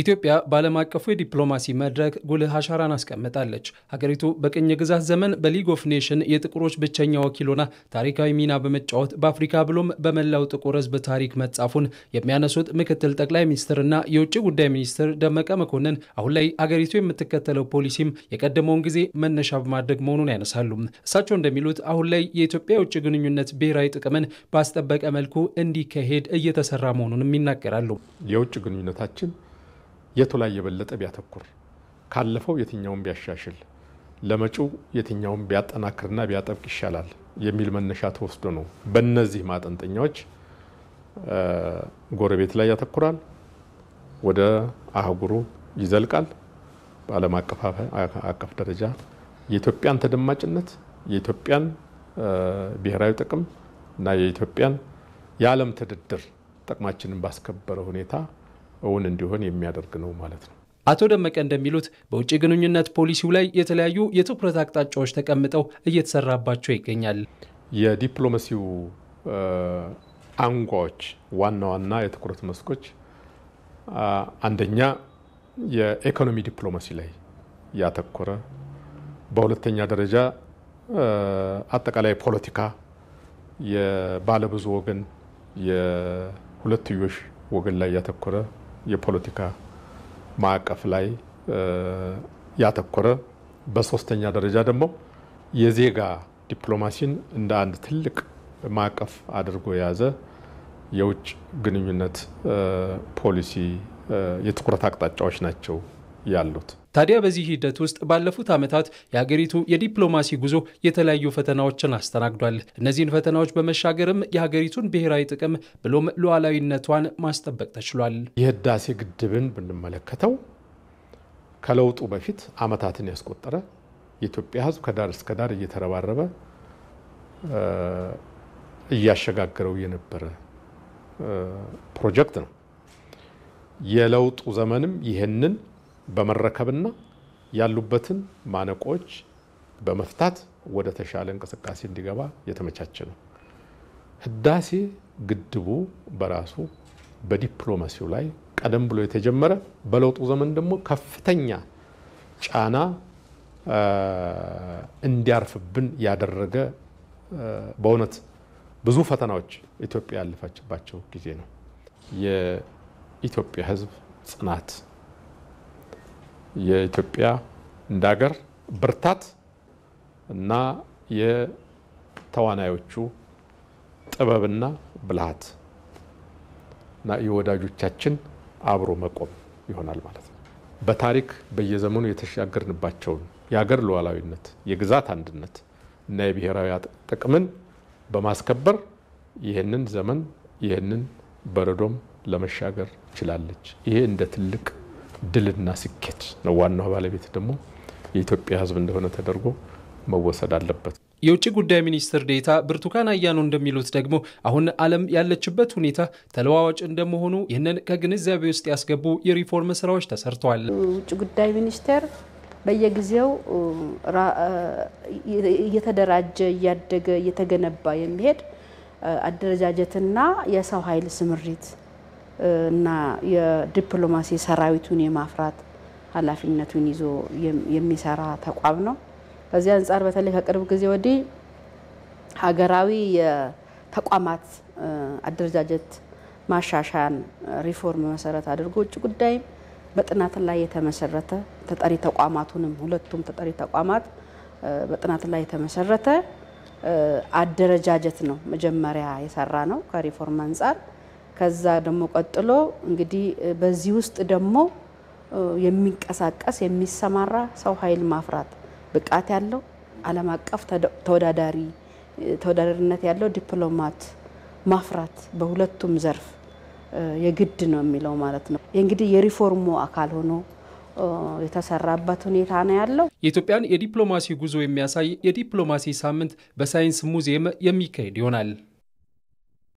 ኢትዮጵያ በዓለም አቀፉ የዲፕሎማሲ መድረክ ጉልህ አሻራን አስቀምጣለች። ሀገሪቱ በቅኝ ግዛት ዘመን በሊግ ኦፍ ኔሽን የጥቁሮች ብቸኛ ወኪሎና ታሪካዊ ሚና በመጫወት በአፍሪካ ብሎም በመላው ጥቁር ሕዝብ ታሪክ መጻፉን የሚያነሱት ምክትል ጠቅላይ ሚኒስትርና የውጭ ጉዳይ ሚኒስትር ደመቀ መኮንን አሁን ላይ አገሪቱ የምትከተለው ፖሊሲም የቀደመውን ጊዜ መነሻ በማድረግ መሆኑን ያነሳሉ። እሳቸው እንደሚሉት አሁን ላይ የኢትዮጵያ የውጭ ግንኙነት ብሔራዊ ጥቅምን ባስጠበቀ መልኩ እንዲካሄድ እየተሰራ መሆኑንም ይናገራሉ። የውጭ ግንኙነታችን የቱ ላይ የበለጠ ቢያተኩር ካለፈው የትኛውን ቢያሻሽል ለመጪው የትኛውን ቢያጠናክርና ቢያጠብቅ ይሻላል የሚል መነሻ ተወስዶ ነው። በእነዚህ ማጠንጠኛዎች ጎረቤት ላይ ያተኩራል፣ ወደ አህጉሩ ይዘልቃል። በዓለም አቀፍ ደረጃ የኢትዮጵያን ተደማጭነት የኢትዮጵያን ብሔራዊ ጥቅም እና የኢትዮጵያን የዓለም ትድድር ጥቅማችንን ባስከበረ ሁኔታ እውን እንዲሆን የሚያደርግ ነው ማለት ነው። አቶ ደመቀ እንደሚሉት በውጭ ግንኙነት ፖሊሲው ላይ የተለያዩ የትኩረት አቅጣጫዎች ተቀምጠው እየተሰራባቸው ይገኛል። የዲፕሎማሲው አንጓዎች ዋና ዋና የትኩረት መስኮች አንደኛ የኢኮኖሚ ዲፕሎማሲ ላይ ያተኮረ፣ በሁለተኛ ደረጃ አጠቃላይ ፖለቲካ የባለብዙ ወገን የሁለትዮሽ ወገን ላይ ያተኮረ የፖለቲካ ማዕቀፍ ላይ ያተኮረ፣ በሶስተኛ ደረጃ ደግሞ የዜጋ ዲፕሎማሲን እንደ አንድ ትልቅ ማዕቀፍ አድርጎ የያዘ የውጭ ግንኙነት ፖሊሲ የትኩረት አቅጣጫዎች ናቸው። ያሉት። ታዲያ በዚህ ሂደት ውስጥ ባለፉት ዓመታት የሀገሪቱ የዲፕሎማሲ ጉዞ የተለያዩ ፈተናዎችን አስተናግዷል። እነዚህን ፈተናዎች በመሻገርም የሀገሪቱን ብሔራዊ ጥቅም ብሎም ሉዓላዊነቷን ማስጠበቅ ተችሏል። የህዳሴ ግድብን ብንመለከተው ከለውጡ በፊት ዓመታትን ያስቆጠረ የኢትዮጵያ ህዝብ ከዳር እስከ ዳር እየተረባረበ እያሸጋገረው የነበረ ፕሮጀክት ነው። የለውጡ ዘመንም ይህንን በመረከብና ያሉበትን ማነቆች በመፍታት ወደ ተሻለ እንቅስቃሴ እንዲገባ የተመቻቸ ነው። ህዳሴ ግድቡ በራሱ በዲፕሎማሲው ላይ ቀደም ብሎ የተጀመረ በለውጡ ዘመን ደግሞ ከፍተኛ ጫና እንዲያርፍብን ያደረገ በእውነት ብዙ ፈተናዎች ኢትዮጵያ ያለፈችባቸው ጊዜ ነው። የኢትዮጵያ ህዝብ ጽናት የኢትዮጵያ እንደ ብርታት እና የተዋናዮቹ ጥበብና ብልሃት እና የወዳጆቻችን አብሮ መቆም ይሆናል ማለት ነው። በታሪክ በየዘመኑ የተሻገርንባቸውን የሀገር ሉዓላዊነት፣ የግዛት አንድነት እና የብሔራዊ ጥቅምን በማስከበር ይህንን ዘመን ይህንን በረዶም ለመሻገር ችላለች። ይሄ እንደ ትልቅ ድልና ስኬት ነው። ዋናው ባለቤት ደግሞ የኢትዮጵያ ሕዝብ እንደሆነ ተደርጎ መወሰድ አለበት። የውጭ ጉዳይ ሚኒስትር ዴታ ብርቱካን አያኖ እንደሚሉት ደግሞ አሁን ዓለም ያለችበት ሁኔታ ተለዋዋጭ እንደመሆኑ ይህንን ከግንዛቤ ውስጥ ያስገቡ የሪፎርም ስራዎች ተሰርተዋል። ውጭ ጉዳይ ሚኒስቴር በየጊዜው እየተደራጀ እያደገ እየተገነባ የሚሄድ አደረጃጀትና የሰው ኃይል ስምሪት እና የዲፕሎማሲ ሰራዊቱን የማፍራት ኃላፊነቱን ይዞ የሚሰራ ተቋም ነው። በዚህ አንጻር በተለይ ከቅርብ ጊዜ ወዲህ ሀገራዊ የተቋማት አደረጃጀት ማሻሻያን ሪፎርም መሰረት አድርጎ ውጭ ጉዳይም በጥናት ላይ የተመሰረተ ተጠሪ ተቋማቱንም ሁለቱም ተጠሪ ተቋማት በጥናት ላይ የተመሰረተ አደረጃጀት ነው መጀመሪያ የሰራ ነው ከሪፎርም አንጻር ከዛ ደግሞ ቀጥሎ እንግዲህ በዚህ ውስጥ ደግሞ የሚንቀሳቀስ የሚሰማራ ሰው ኃይል ማፍራት ብቃት ያለው ዓለም አቀፍ ተወዳዳሪ ተወዳዳሪነት ያለው ዲፕሎማት ማፍራት በሁለቱም ዘርፍ የግድ ነው የሚለው ማለት ነው። እንግዲህ የሪፎርሙ አካል ሆኖ የተሰራበት ሁኔታ ነው ያለው። የኢትዮጵያን የዲፕሎማሲ ጉዞ የሚያሳይ የዲፕሎማሲ ሳምንት በሳይንስ ሙዚየም የሚካሄድ ይሆናል።